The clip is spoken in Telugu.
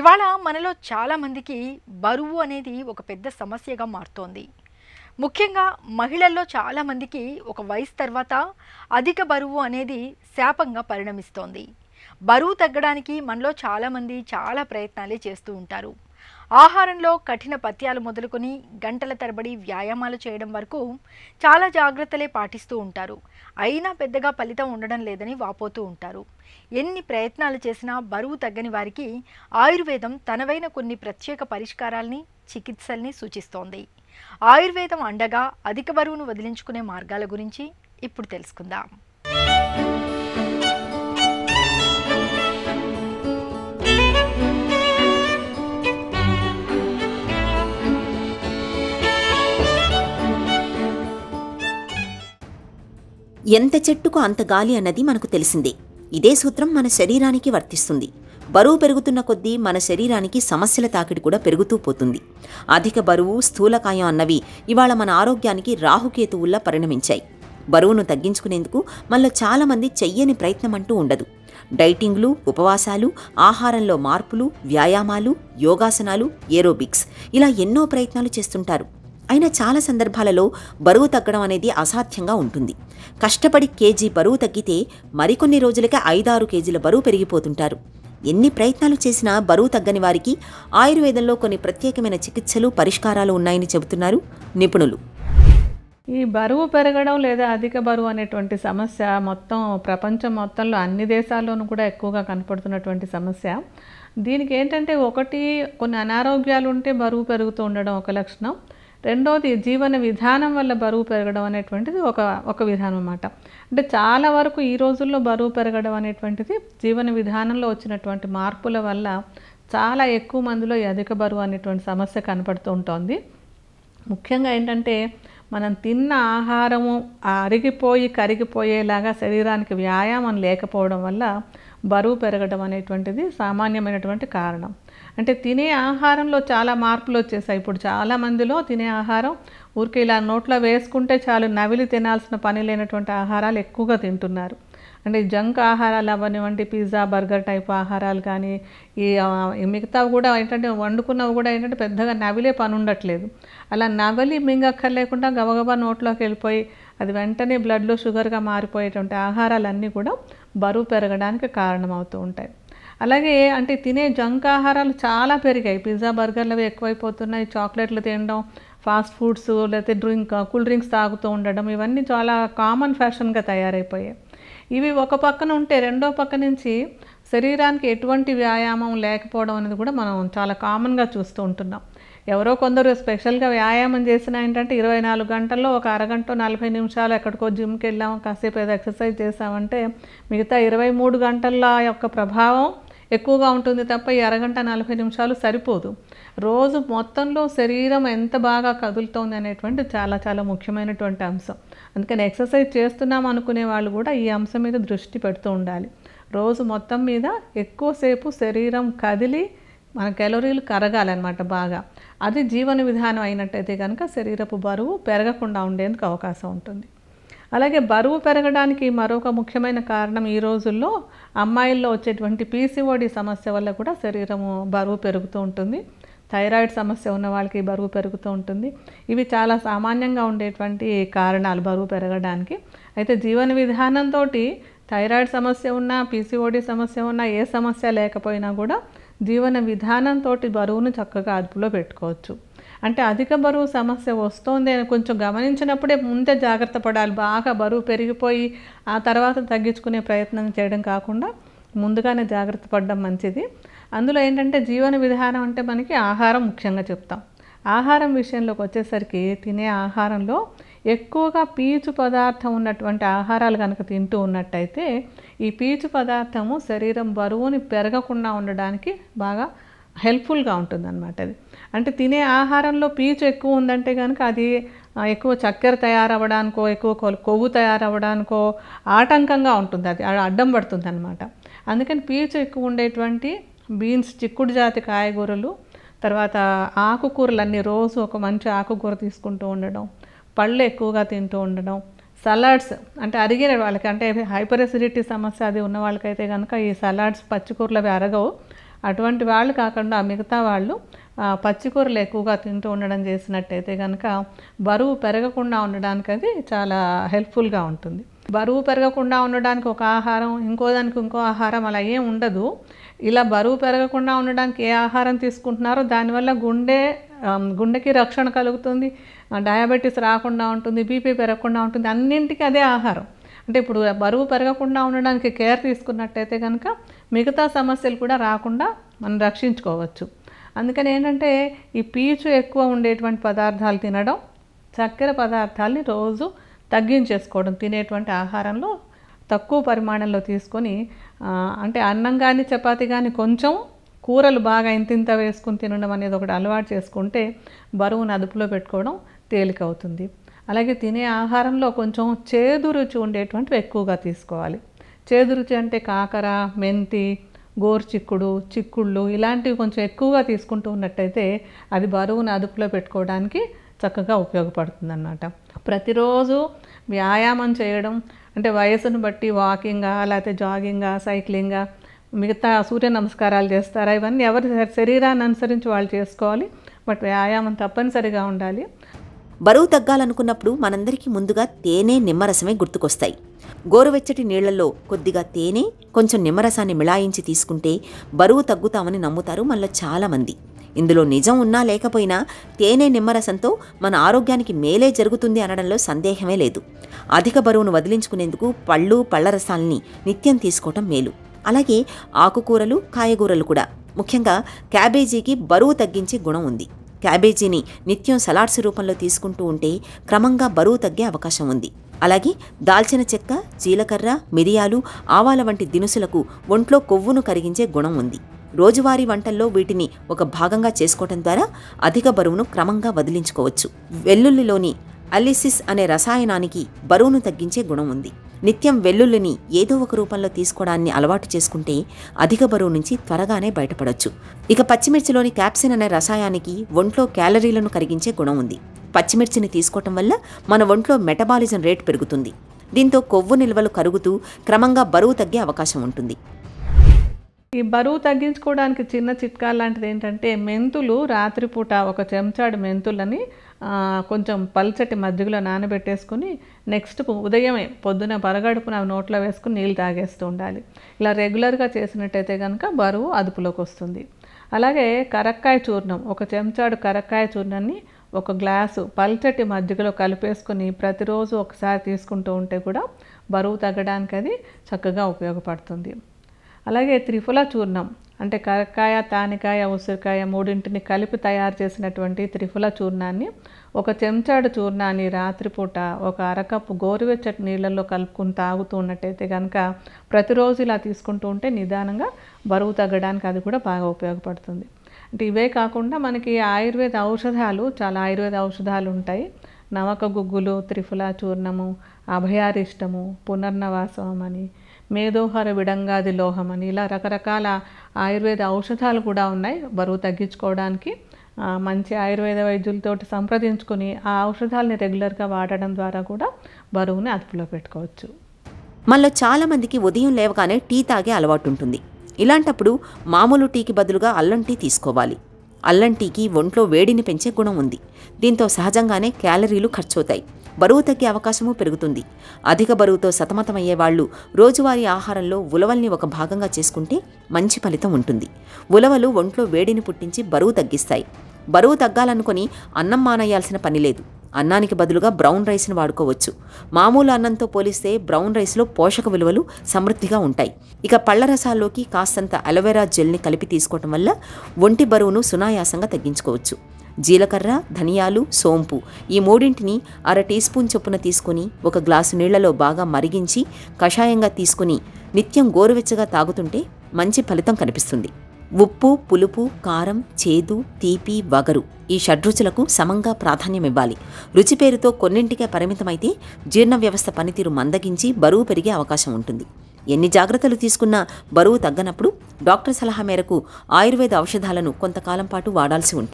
ఇవాళ మనలో చాలామందికి బరువు అనేది ఒక పెద్ద సమస్యగా మారుతోంది ముఖ్యంగా మహిళల్లో చాలామందికి ఒక వయసు తర్వాత అధిక బరువు అనేది శాపంగా పరిణమిస్తోంది బరువు తగ్గడానికి మనలో చాలామంది చాలా ప్రయత్నాలే చేస్తూ ఉంటారు ఆహారంలో కఠిన పత్యాలు మొదలుకొని గంటల తరబడి వ్యాయామాలు చేయడం వరకు చాలా జాగ్రత్తలే పాటిస్తూ ఉంటారు అయినా పెద్దగా ఫలితం ఉండడం లేదని వాపోతూ ఉంటారు ఎన్ని ప్రయత్నాలు చేసినా బరువు తగ్గని వారికి ఆయుర్వేదం తనవైన కొన్ని ప్రత్యేక పరిష్కారాల్ని చికిత్సల్ని సూచిస్తోంది ఆయుర్వేదం అండగా అధిక బరువును వదిలించుకునే మార్గాల గురించి ఇప్పుడు తెలుసుకుందాం ఎంత చెట్టుకు అంత గాలి అన్నది మనకు తెలిసిందే ఇదే సూత్రం మన శరీరానికి వర్తిస్తుంది బరువు పెరుగుతున్న కొద్దీ మన శరీరానికి సమస్యల తాకిడి కూడా పెరుగుతూ పోతుంది అధిక బరువు స్థూలకాయం అన్నవి ఇవాళ మన ఆరోగ్యానికి రాహుకేతువుల్లా పరిణమించాయి బరువును తగ్గించుకునేందుకు మనలో చాలామంది చెయ్యని ప్రయత్నం అంటూ ఉండదు డైటింగ్లు ఉపవాసాలు ఆహారంలో మార్పులు వ్యాయామాలు యోగాసనాలు ఏరోబిక్స్ ఇలా ఎన్నో ప్రయత్నాలు చేస్తుంటారు అయినా చాలా సందర్భాలలో బరువు తగ్గడం అనేది అసాధ్యంగా ఉంటుంది కష్టపడి కేజీ బరువు తగ్గితే మరికొన్ని రోజులకే ఐదారు కేజీల బరువు పెరిగిపోతుంటారు ఎన్ని ప్రయత్నాలు చేసినా బరువు తగ్గని వారికి ఆయుర్వేదంలో కొన్ని ప్రత్యేకమైన చికిత్సలు పరిష్కారాలు ఉన్నాయని చెబుతున్నారు నిపుణులు ఈ బరువు పెరగడం లేదా అధిక బరువు అనేటువంటి సమస్య మొత్తం ప్రపంచం మొత్తంలో అన్ని దేశాల్లోనూ కూడా ఎక్కువగా కనపడుతున్నటువంటి సమస్య దీనికి ఏంటంటే ఒకటి కొన్ని అనారోగ్యాలు ఉంటే బరువు పెరుగుతూ ఉండడం ఒక లక్షణం రెండవది జీవన విధానం వల్ల బరువు పెరగడం అనేటువంటిది ఒక ఒక విధానం అన్నమాట అంటే చాలా వరకు ఈ రోజుల్లో బరువు పెరగడం అనేటువంటిది జీవన విధానంలో వచ్చినటువంటి మార్పుల వల్ల చాలా ఎక్కువ మందిలో ఈ అధిక బరువు అనేటువంటి సమస్య కనపడుతూ ఉంటుంది ముఖ్యంగా ఏంటంటే మనం తిన్న ఆహారము అరిగిపోయి కరిగిపోయేలాగా శరీరానికి వ్యాయామం లేకపోవడం వల్ల బరువు పెరగడం అనేటువంటిది సామాన్యమైనటువంటి కారణం అంటే తినే ఆహారంలో చాలా మార్పులు వచ్చేసాయి ఇప్పుడు చాలామందిలో తినే ఆహారం ఊరికే ఇలా నోట్లో వేసుకుంటే చాలు నవిలి తినాల్సిన పని లేనటువంటి ఆహారాలు ఎక్కువగా తింటున్నారు అంటే జంక్ ఆహారాలు అవనివ్వండి పిజ్జా బర్గర్ టైప్ ఆహారాలు కానీ ఈ మిగతావి కూడా ఏంటంటే వండుకున్నవి కూడా ఏంటంటే పెద్దగా నవిలే పని ఉండట్లేదు అలా నవలి మింగక్కర్లేకుండా గబగబా నోట్లోకి వెళ్ళిపోయి అది వెంటనే బ్లడ్లో షుగర్గా మారిపోయేటువంటి ఆహారాలన్నీ కూడా బరువు పెరగడానికి కారణమవుతూ ఉంటాయి అలాగే అంటే తినే జంక్ ఆహారాలు చాలా పెరిగాయి పిజ్జా బర్గర్లు అవి ఎక్కువైపోతున్నాయి చాక్లెట్లు తినడం ఫాస్ట్ ఫుడ్స్ లేకపోతే డ్రింక్ కూల్ డ్రింక్స్ తాగుతూ ఉండడం ఇవన్నీ చాలా కామన్ ఫ్యాషన్గా తయారైపోయాయి ఇవి ఒక పక్కన ఉంటే రెండో పక్క నుంచి శరీరానికి ఎటువంటి వ్యాయామం లేకపోవడం అనేది కూడా మనం చాలా కామన్గా చూస్తూ ఉంటున్నాం ఎవరో కొందరు స్పెషల్గా వ్యాయామం చేసినా ఏంటంటే ఇరవై నాలుగు గంటల్లో ఒక అరగంట నలభై నిమిషాలు ఎక్కడికో జిమ్కి వెళ్ళాము కాసేపు ఏదో ఎక్సర్సైజ్ చేసామంటే మిగతా ఇరవై మూడు గంటల యొక్క ప్రభావం ఎక్కువగా ఉంటుంది తప్ప ఈ అరగంట నలభై నిమిషాలు సరిపోదు రోజు మొత్తంలో శరీరం ఎంత బాగా కదులుతోంది అనేటువంటి చాలా చాలా ముఖ్యమైనటువంటి అంశం అందుకని ఎక్సర్సైజ్ చేస్తున్నాం అనుకునే వాళ్ళు కూడా ఈ అంశం మీద దృష్టి పెడుతూ ఉండాలి రోజు మొత్తం మీద ఎక్కువసేపు శరీరం కదిలి మన కెలోరీలు కరగాలన్నమాట బాగా అది జీవన విధానం అయినట్టయితే కనుక శరీరపు బరువు పెరగకుండా ఉండేందుకు అవకాశం ఉంటుంది అలాగే బరువు పెరగడానికి మరొక ముఖ్యమైన కారణం ఈ రోజుల్లో అమ్మాయిల్లో వచ్చేటువంటి పీసీఓడి సమస్య వల్ల కూడా శరీరము బరువు పెరుగుతూ ఉంటుంది థైరాయిడ్ సమస్య ఉన్న వాళ్ళకి బరువు పెరుగుతూ ఉంటుంది ఇవి చాలా సామాన్యంగా ఉండేటువంటి కారణాలు బరువు పెరగడానికి అయితే జీవన విధానంతో థైరాయిడ్ సమస్య ఉన్నా పీసీఓడి సమస్య ఉన్నా ఏ సమస్య లేకపోయినా కూడా జీవన విధానంతో బరువును చక్కగా అదుపులో పెట్టుకోవచ్చు అంటే అధిక బరువు సమస్య వస్తోంది అని కొంచెం గమనించినప్పుడే ముందే జాగ్రత్త పడాలి బాగా బరువు పెరిగిపోయి ఆ తర్వాత తగ్గించుకునే ప్రయత్నం చేయడం కాకుండా ముందుగానే జాగ్రత్త పడడం మంచిది అందులో ఏంటంటే జీవన విధానం అంటే మనకి ఆహారం ముఖ్యంగా చెప్తాం ఆహారం విషయంలోకి వచ్చేసరికి తినే ఆహారంలో ఎక్కువగా పీచు పదార్థం ఉన్నటువంటి ఆహారాలు కనుక తింటూ ఉన్నట్టయితే ఈ పీచు పదార్థము శరీరం బరువుని పెరగకుండా ఉండడానికి బాగా హెల్ప్ఫుల్గా ఉంటుందన్నమాట అది అంటే తినే ఆహారంలో పీచు ఎక్కువ ఉందంటే కనుక అది ఎక్కువ చక్కెర తయారవ్వడానికో ఎక్కువ కొవ్వు తయారవ్వడానికో ఆటంకంగా ఉంటుంది అది అడ్డం పడుతుంది అనమాట అందుకని పీచు ఎక్కువ ఉండేటువంటి బీన్స్ చిక్కుడు జాతి కాయగూరలు తర్వాత ఆకుకూరలు అన్నీ రోజు ఒక మంచి ఆకుకూర తీసుకుంటూ ఉండడం పళ్ళు ఎక్కువగా తింటూ ఉండడం సలాడ్స్ అంటే అరిగిన వాళ్ళకి అంటే హైపర్ ఎసిడిటీ సమస్య అది ఉన్న వాళ్ళకైతే కనుక ఈ సలాడ్స్ పచ్చికూరలు అవి అరగవు అటువంటి వాళ్ళు కాకుండా మిగతా వాళ్ళు పచ్చికూరలు ఎక్కువగా తింటూ ఉండడం చేసినట్టయితే కనుక బరువు పెరగకుండా ఉండడానికి అది చాలా హెల్ప్ఫుల్గా ఉంటుంది బరువు పెరగకుండా ఉండడానికి ఒక ఆహారం ఇంకో దానికి ఇంకో ఆహారం అలా ఏం ఉండదు ఇలా బరువు పెరగకుండా ఉండడానికి ఏ ఆహారం తీసుకుంటున్నారో దానివల్ల గుండె గుండెకి రక్షణ కలుగుతుంది డయాబెటీస్ రాకుండా ఉంటుంది బీపీ పెరగకుండా ఉంటుంది అన్నింటికీ అదే ఆహారం అంటే ఇప్పుడు బరువు పెరగకుండా ఉండడానికి కేర్ తీసుకున్నట్టయితే కనుక మిగతా సమస్యలు కూడా రాకుండా మనం రక్షించుకోవచ్చు అందుకని ఏంటంటే ఈ పీచు ఎక్కువ ఉండేటువంటి పదార్థాలు తినడం చక్కెర పదార్థాలని రోజు తగ్గించేసుకోవడం తినేటువంటి ఆహారంలో తక్కువ పరిమాణంలో తీసుకొని అంటే అన్నం కానీ చపాతి కానీ కొంచెం కూరలు బాగా ఇంతింత వేసుకుని తినడం అనేది ఒకటి అలవాటు చేసుకుంటే బరువును అదుపులో పెట్టుకోవడం తేలికవుతుంది అలాగే తినే ఆహారంలో కొంచెం చేదు రుచి ఉండేటువంటివి ఎక్కువగా తీసుకోవాలి చేదు రుచి అంటే కాకర మెంతి గోరుచిక్కుడు చిక్కుళ్ళు ఇలాంటివి కొంచెం ఎక్కువగా తీసుకుంటూ ఉన్నట్టయితే అది బరువును అదుపులో పెట్టుకోవడానికి చక్కగా ఉపయోగపడుతుంది అన్నమాట ప్రతిరోజు వ్యాయామం చేయడం అంటే వయసును బట్టి వాకింగా లేకపోతే జాగింగా సైక్లింగా మిగతా సూర్య నమస్కారాలు చేస్తారా ఇవన్నీ ఎవరి శరీరాన్ని అనుసరించి వాళ్ళు చేసుకోవాలి బట్ వ్యాయామం తప్పనిసరిగా ఉండాలి బరువు తగ్గాలనుకున్నప్పుడు మనందరికీ ముందుగా తేనె నిమ్మరసమే గుర్తుకొస్తాయి గోరువెచ్చటి నీళ్లలో కొద్దిగా తేనె కొంచెం నిమ్మరసాన్ని మిళాయించి తీసుకుంటే బరువు తగ్గుతామని నమ్ముతారు మనలో చాలామంది ఇందులో నిజం ఉన్నా లేకపోయినా తేనె నిమ్మరసంతో మన ఆరోగ్యానికి మేలే జరుగుతుంది అనడంలో సందేహమే లేదు అధిక బరువును వదిలించుకునేందుకు పళ్ళు పళ్ళరసాలని నిత్యం తీసుకోవటం మేలు అలాగే ఆకుకూరలు కాయగూరలు కూడా ముఖ్యంగా క్యాబేజీకి బరువు తగ్గించే గుణం ఉంది క్యాబేజీని నిత్యం సలాడ్స్ రూపంలో తీసుకుంటూ ఉంటే క్రమంగా బరువు తగ్గే అవకాశం ఉంది అలాగే దాల్చిన చెక్క జీలకర్ర మిరియాలు ఆవాల వంటి దినుసులకు ఒంట్లో కొవ్వును కరిగించే గుణం ఉంది రోజువారీ వంటల్లో వీటిని ఒక భాగంగా చేసుకోవటం ద్వారా అధిక బరువును క్రమంగా వదిలించుకోవచ్చు వెల్లుల్లిలోని అలిసిస్ అనే రసాయనానికి బరువును తగ్గించే గుణం ఉంది నిత్యం వెల్లుల్లిని ఏదో ఒక రూపంలో తీసుకోవడాన్ని అలవాటు చేసుకుంటే అధిక బరువు నుంచి త్వరగానే బయటపడవచ్చు ఇక పచ్చిమిర్చిలోని క్యాప్సిన్ అనే రసాయానికి ఒంట్లో క్యాలరీలను కరిగించే గుణం ఉంది పచ్చిమిర్చిని తీసుకోవటం వల్ల మన ఒంట్లో మెటబాలిజం రేట్ పెరుగుతుంది దీంతో కొవ్వు నిల్వలు కరుగుతూ క్రమంగా బరువు తగ్గే అవకాశం ఉంటుంది ఈ బరువు తగ్గించుకోవడానికి చిన్న చిట్కా లాంటిది ఏంటంటే మెంతులు రాత్రిపూట ఒక చెంచాడు మెంతులని కొంచెం పల్చటి మజ్జిగలో నానబెట్టేసుకుని నెక్స్ట్ ఉదయమే పొద్దున పరగడుపున నోట్లో వేసుకుని నీళ్ళు తాగేస్తూ ఉండాలి ఇలా రెగ్యులర్గా చేసినట్టయితే కనుక బరువు అదుపులోకి వస్తుంది అలాగే కరక్కాయ చూర్ణం ఒక చెంచాడు కరక్కాయ చూర్ణాన్ని ఒక గ్లాసు పల్చటి మజ్జిగలో కలిపేసుకుని ప్రతిరోజు ఒకసారి తీసుకుంటూ ఉంటే కూడా బరువు తగ్గడానికి అది చక్కగా ఉపయోగపడుతుంది అలాగే త్రిఫుల చూర్ణం అంటే కరక్కాయ తానికాయ ఉసిరికాయ మూడింటిని కలిపి తయారు చేసినటువంటి త్రిఫుల చూర్ణాన్ని ఒక చెంచాడు చూర్ణాన్ని రాత్రిపూట ఒక అరకప్పు గోరువెచ్చటి నీళ్ళల్లో కలుపుకుని తాగుతూ ఉన్నట్టయితే కనుక ప్రతిరోజు ఇలా తీసుకుంటూ ఉంటే నిదానంగా బరువు తగ్గడానికి అది కూడా బాగా ఉపయోగపడుతుంది అంటే ఇవే కాకుండా మనకి ఆయుర్వేద ఔషధాలు చాలా ఆయుర్వేద ఔషధాలు ఉంటాయి నవక గుగ్గులు త్రిఫుల చూర్ణము అభయారిష్టము పునర్నవాసం అని మేధోహార విడంగాది లోహమని ఇలా రకరకాల ఆయుర్వేద ఔషధాలు కూడా ఉన్నాయి బరువు తగ్గించుకోవడానికి మంచి ఆయుర్వేద వైద్యులతో సంప్రదించుకుని ఆ ఔషధాలని రెగ్యులర్గా వాడడం ద్వారా కూడా బరువుని అదుపులో పెట్టుకోవచ్చు మనలో చాలామందికి ఉదయం లేవగానే టీ తాగే అలవాటు ఉంటుంది ఇలాంటప్పుడు మామూలు టీకి బదులుగా అల్లం టీ తీసుకోవాలి అల్లం టీకి ఒంట్లో వేడిని పెంచే గుణం ఉంది దీంతో సహజంగానే క్యాలరీలు ఖర్చవుతాయి బరువు తగ్గే అవకాశము పెరుగుతుంది అధిక బరువుతో సతమతమయ్యే వాళ్ళు రోజువారీ ఆహారంలో ఉలవల్ని ఒక భాగంగా చేసుకుంటే మంచి ఫలితం ఉంటుంది ఉలవలు ఒంట్లో వేడిని పుట్టించి బరువు తగ్గిస్తాయి బరువు తగ్గాలనుకుని అన్నం మానేయాల్సిన లేదు అన్నానికి బదులుగా బ్రౌన్ రైస్ని వాడుకోవచ్చు మామూలు అన్నంతో పోలిస్తే బ్రౌన్ రైస్లో పోషక విలువలు సమృద్ధిగా ఉంటాయి ఇక పళ్ళ రసాల్లోకి కాస్తంత అలోవెరా జెల్ని కలిపి తీసుకోవటం వల్ల ఒంటి బరువును సునాయాసంగా తగ్గించుకోవచ్చు జీలకర్ర ధనియాలు సోంపు ఈ మూడింటిని అర టీ స్పూన్ చొప్పున తీసుకొని ఒక గ్లాసు నీళ్లలో బాగా మరిగించి కషాయంగా తీసుకుని నిత్యం గోరువెచ్చగా తాగుతుంటే మంచి ఫలితం కనిపిస్తుంది ఉప్పు పులుపు కారం చేదు తీపి వగరు ఈ షడ్రుచులకు సమంగా ప్రాధాన్యమివ్వాలి రుచి పేరుతో కొన్నింటికే పరిమితమైతే జీర్ణ వ్యవస్థ పనితీరు మందగించి బరువు పెరిగే అవకాశం ఉంటుంది ఎన్ని జాగ్రత్తలు తీసుకున్నా బరువు తగ్గనప్పుడు డాక్టర్ సలహా మేరకు ఆయుర్వేద ఔషధాలను కొంతకాలం పాటు వాడాల్సి ఉంటుంది